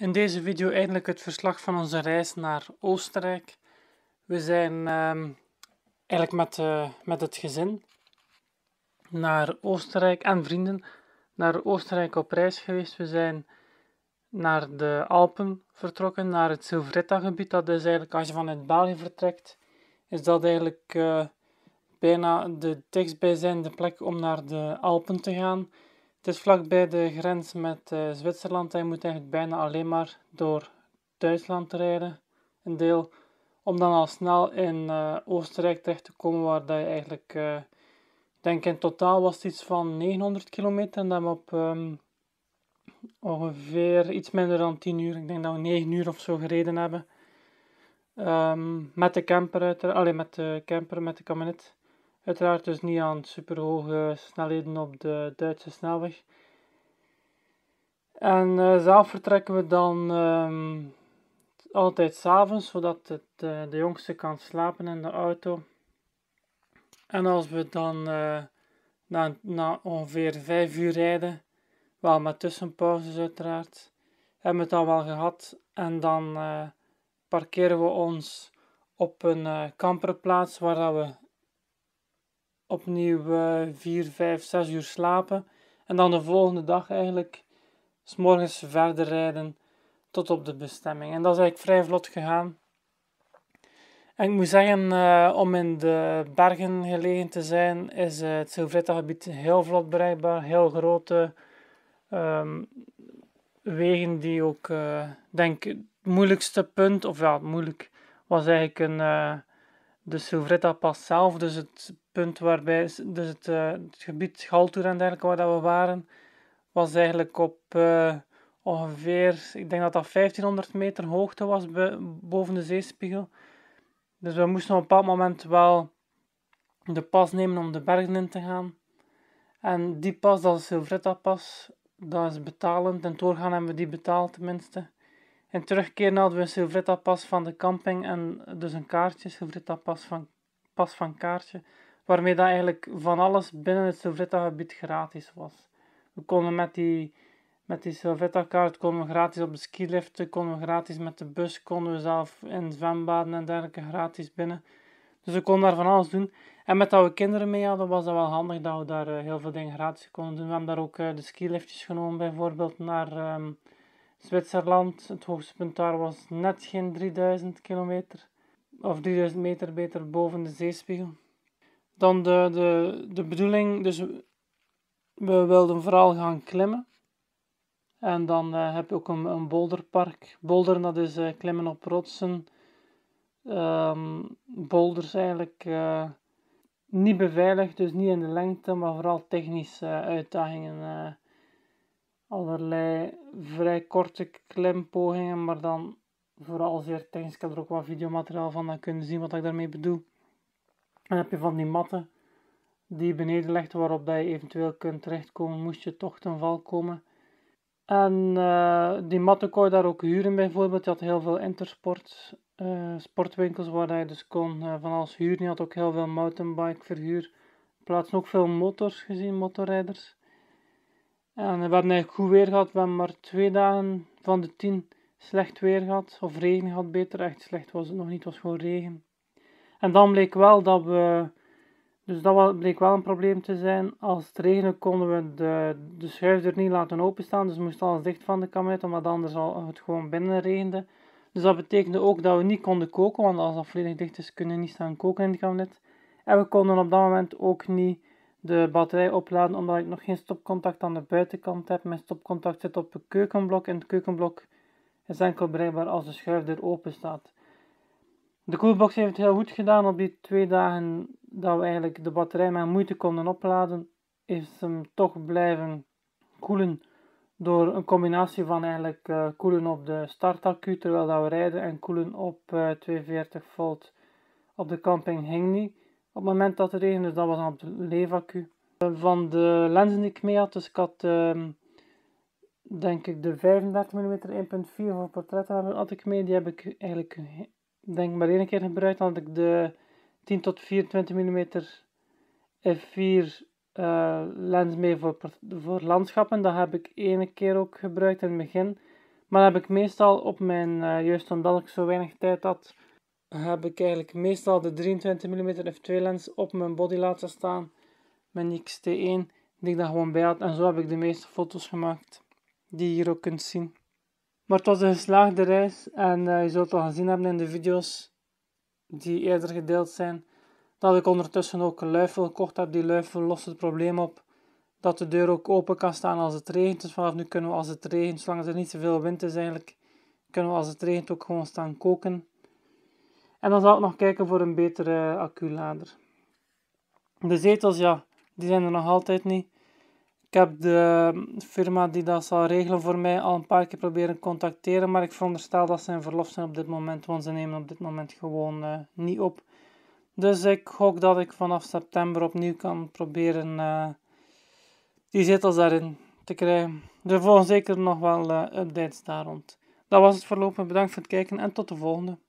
In deze video eindelijk het verslag van onze reis naar Oostenrijk. We zijn ehm, eigenlijk met, eh, met het gezin naar Oostenrijk en vrienden naar Oostenrijk op reis geweest. We zijn naar de Alpen vertrokken, naar het Silvretta-gebied. Dat is dus eigenlijk, als je vanuit België vertrekt, is dat eigenlijk eh, bijna de dichtstbijzijnde plek om naar de Alpen te gaan. Het is vlakbij de grens met eh, Zwitserland en je moet eigenlijk bijna alleen maar door Duitsland rijden, een deel, om dan al snel in eh, Oostenrijk terecht te komen, waar dat je eigenlijk, uh, eh, ik denk in totaal was het iets van 900 kilometer en dan op ehm, ongeveer iets minder dan 10 uur, ik denk dat we 9 uur of zo gereden hebben. Ehm, met de camper uiteraard, alleen met de camper, met de kabinet. Uiteraard dus niet aan superhoge snelheden op de Duitse snelweg. En eh, zelf vertrekken we dan um, altijd s'avonds, zodat het, eh, de jongste kan slapen in de auto. En als we dan eh, na, na, ongeveer vijf uur rijden, wel met tussenpauzes uiteraard, hebben we het al wel gehad. En dan parkeren we ons op een kamperplaats waar we opnieuw 4, 5, 6 uur slapen. En dan de volgende dag eigenlijk, s morgens verder rijden tot op de bestemming. En dat is eigenlijk vrij vlot gegaan. En ik moet zeggen, eh, om in de bergen gelegen te zijn, is eh, het Silvretta-gebied heel vlot bereikbaar. Heel grote ehm, wegen die ook, eh, denk het moeilijkste punt, of ja, moeilijk, was eigenlijk een de Silvretta pas zelf, dus het punt waarbij, dus het, eh, gebied Galtour en dergelijke waar dat we waren, was eigenlijk op eh, ongeveer, ik denk dat dat 1500 meter hoogte was boven de zeespiegel. Dus we moesten op een bepaald moment wel de pas nemen om de bergen in te gaan. En die pas, dat is Silvretta pas, dat is betalend. En doorgaan hebben we die betaald tenminste. En terugkeer hadden we een Silvretta pas van de camping en dus een kaartje, Silvretta pas van, pas van kaartje, waarmee dat eigenlijk van alles binnen het Silvretta gebied gratis was. We konden met die, met die Silvretta kaart konden we gratis op de skiliften, konden we gratis met de bus, konden we zelf in zwembaden en dergelijke gratis binnen. Dus we konden daar van alles doen. En met dat we kinderen mee hadden, was dat wel handig dat we daar eh, heel veel dingen gratis konden doen. We hebben daar ook eh, de skiliftjes genomen, bijvoorbeeld naar... Ehm, Zwitserland, het hoogste punt daar was net geen 3000 kilometer, of 3000 meter beter boven de zeespiegel. Dan de, de, de bedoeling, dus we wilden vooral gaan klimmen. En dan eh, heb je ook een, een boulderpark. Boulderen, dat is eh, klimmen op rotsen. Um, boulders eigenlijk eh, niet beveiligd, dus niet in de lengte, maar vooral technische uitdagingen allerlei vrij korte klempogingen, maar dan vooral zeer technisch. Ik heb er ook wat videomateriaal van, dan kunnen zien wat ik daarmee bedoel. Dan heb je van die matten die beneden legt, waarop dat je eventueel kunt terechtkomen moest je toch ten val komen. En eh, die matten kon je daar ook huren bijvoorbeeld. Je had heel veel intersport, eh, sportwinkels waar je dus kon eh, van alles huren. Je had ook heel veel mountainbike verhuur. Plaatsen ook veel motors gezien, motorrijders. En we hebben eigenlijk goed weer gehad. We hebben maar twee dagen van de tien slecht weer gehad. Of regen gehad beter. Echt slecht was het nog niet. was gewoon regen. En dan bleek wel dat we... Dus dat bleek wel een probleem te zijn. Als het regende konden we de, de schuifdeur niet laten openstaan. Dus we moesten alles dicht van de kamer omdat anders al het gewoon binnen regende. Dus dat betekende ook dat we niet konden koken, want als dat volledig dicht is, kunnen we niet staan koken in het kabinet. En we konden op dat moment ook niet de batterij opladen omdat ik nog geen stopcontact aan de buitenkant heb. Mijn stopcontact zit op het keukenblok en het keukenblok is enkel bereikbaar als de schuifdeur open staat. De koelbox heeft het heel goed gedaan op die twee dagen dat we eigenlijk de batterij met moeite konden opladen. Is hem toch blijven koelen door een combinatie van eigenlijk eh, koelen op de startaccu terwijl dat we rijden en koelen op uh, eh, 240 volt op de camping Hengni. Op het moment dat het regende, dat was op de Levacu. Eh, van de lenzen die ik mee had, dus ik had ehm, denk ik de 35 mm 1.4 voor portretten had ik mee. Die heb ik eigenlijk denk maar één keer gebruikt. Dan had ik de 10 tot 24 mm f4 lens mee voor, voor landschappen. Dat heb ik één keer ook gebruikt in het begin. Maar dat heb ik meestal op mijn, eh, juist omdat ik zo weinig tijd had, heb ik eigenlijk meestal de 23 mm f2 lens op mijn body laten staan. Mijn XT1 die ik daar gewoon bij had. En zo heb ik de meeste foto's gemaakt die je hier ook kunt zien. Maar het was een geslaagde reis en eh, je zult al gezien hebben in de video's die eerder gedeeld zijn. Dat ik ondertussen ook een luifel gekocht heb. Die luifel lost het probleem op dat de deur ook open kan staan als het regent. Dus vanaf nu kunnen we als het regent, zolang er niet zoveel wind is eigenlijk, kunnen we als het regent ook gewoon staan koken. En dan zal ik nog kijken voor een betere acculader. De zetels, ja, die zijn er nog altijd niet. Ik heb de firma die dat zal regelen voor mij al een paar keer proberen contacteren, maar ik veronderstel dat ze in verlof zijn op dit moment, want ze nemen op dit moment gewoon eh, niet op. Dus ik hoop dat ik vanaf september opnieuw kan proberen eh, die zetels daarin te krijgen. Er volgen zeker nog wel eh, updates daar rond. Dat was het voorlopig. Bedankt voor het kijken en tot de volgende.